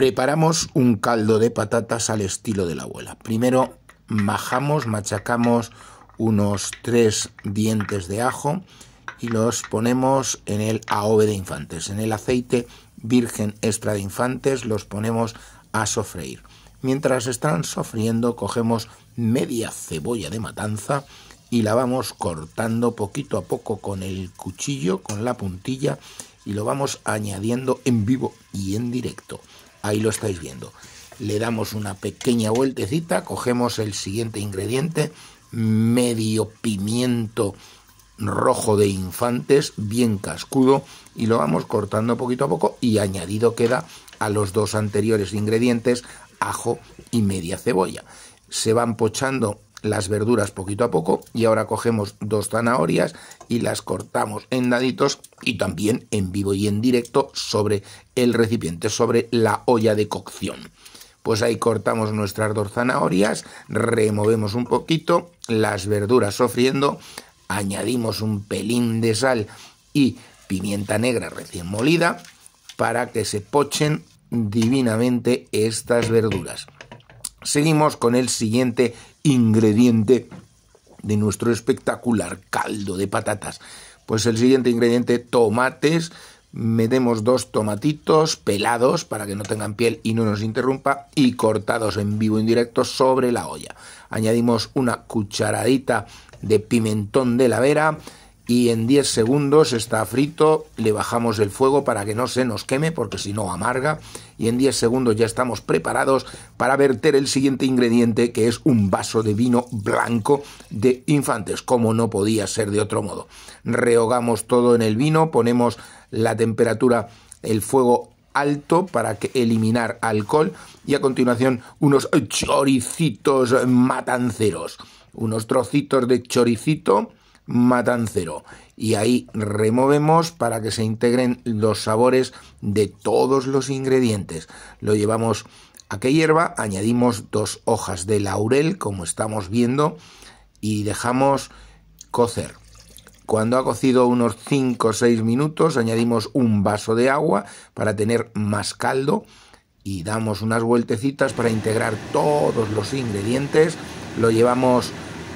preparamos un caldo de patatas al estilo de la abuela. Primero majamos, machacamos unos tres dientes de ajo y los ponemos en el AOVE de infantes, en el aceite virgen extra de infantes, los ponemos a sofreír. Mientras están sofriendo, cogemos media cebolla de matanza y la vamos cortando poquito a poco con el cuchillo, con la puntilla, y lo vamos añadiendo en vivo y en directo. Ahí lo estáis viendo. Le damos una pequeña vueltecita, cogemos el siguiente ingrediente, medio pimiento rojo de infantes, bien cascudo, y lo vamos cortando poquito a poco y añadido queda a los dos anteriores ingredientes ajo y media cebolla. Se van pochando las verduras poquito a poco y ahora cogemos dos zanahorias y las cortamos en daditos y también en vivo y en directo sobre el recipiente, sobre la olla de cocción. Pues ahí cortamos nuestras dos zanahorias, removemos un poquito, las verduras sofriendo, añadimos un pelín de sal y pimienta negra recién molida para que se pochen divinamente estas verduras. Seguimos con el siguiente ingrediente de nuestro espectacular caldo de patatas. Pues el siguiente ingrediente, tomates. Metemos dos tomatitos pelados para que no tengan piel y no nos interrumpa y cortados en vivo en directo sobre la olla. Añadimos una cucharadita de pimentón de la vera y en 10 segundos está frito, le bajamos el fuego para que no se nos queme porque si no amarga y en 10 segundos ya estamos preparados para verter el siguiente ingrediente que es un vaso de vino blanco de infantes, como no podía ser de otro modo. Rehogamos todo en el vino, ponemos la temperatura, el fuego alto para que eliminar alcohol y a continuación unos choricitos matanceros, unos trocitos de choricito matancero. Y ahí removemos para que se integren los sabores de todos los ingredientes. Lo llevamos a que hierba, añadimos dos hojas de laurel, como estamos viendo, y dejamos cocer. Cuando ha cocido unos 5 o 6 minutos, añadimos un vaso de agua para tener más caldo y damos unas vueltecitas para integrar todos los ingredientes. Lo llevamos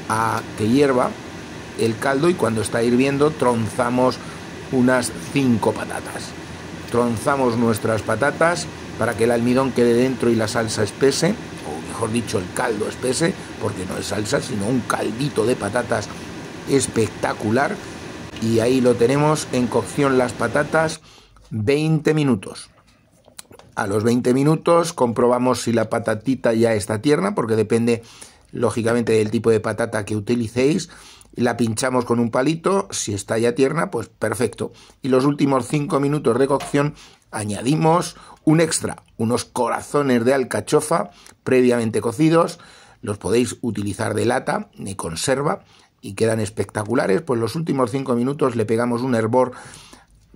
a que hierva el caldo y cuando está hirviendo tronzamos unas 5 patatas. Tronzamos nuestras patatas para que el almidón quede dentro y la salsa espese, o mejor dicho, el caldo espese, porque no es salsa, sino un caldito de patatas espectacular. Y ahí lo tenemos en cocción las patatas 20 minutos. A los 20 minutos comprobamos si la patatita ya está tierna, porque depende lógicamente del tipo de patata que utilicéis. La pinchamos con un palito, si está ya tierna, pues perfecto. Y los últimos 5 minutos de cocción añadimos un extra, unos corazones de alcachofa previamente cocidos. Los podéis utilizar de lata, ni conserva, y quedan espectaculares. Pues los últimos 5 minutos le pegamos un hervor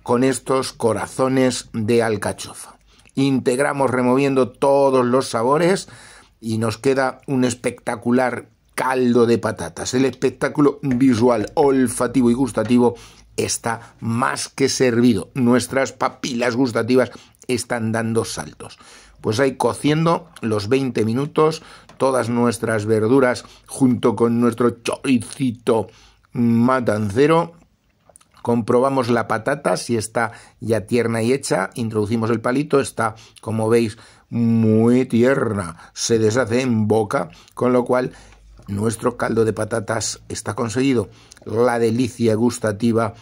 con estos corazones de alcachofa. Integramos removiendo todos los sabores y nos queda un espectacular caldo de patatas. El espectáculo visual, olfativo y gustativo está más que servido. Nuestras papilas gustativas están dando saltos. Pues ahí cociendo los 20 minutos, todas nuestras verduras junto con nuestro choricito matancero Comprobamos la patata, si está ya tierna y hecha, introducimos el palito, está, como veis, muy tierna, se deshace en boca, con lo cual nuestro caldo de patatas está conseguido. La delicia gustativa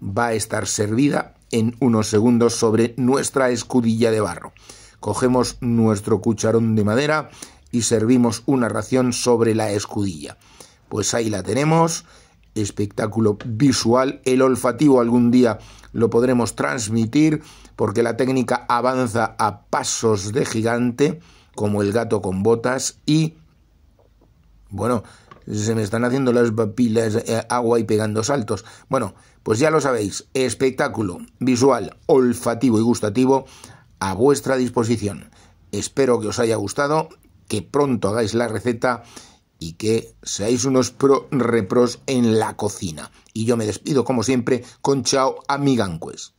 va a estar servida en unos segundos sobre nuestra escudilla de barro. Cogemos nuestro cucharón de madera y servimos una ración sobre la escudilla. Pues ahí la tenemos espectáculo visual, el olfativo algún día lo podremos transmitir porque la técnica avanza a pasos de gigante como el gato con botas y bueno, se me están haciendo las papilas eh, agua y pegando saltos. Bueno, pues ya lo sabéis, espectáculo visual, olfativo y gustativo a vuestra disposición. Espero que os haya gustado, que pronto hagáis la receta y que seáis unos pro repros en la cocina. Y yo me despido como siempre con chao amiganques.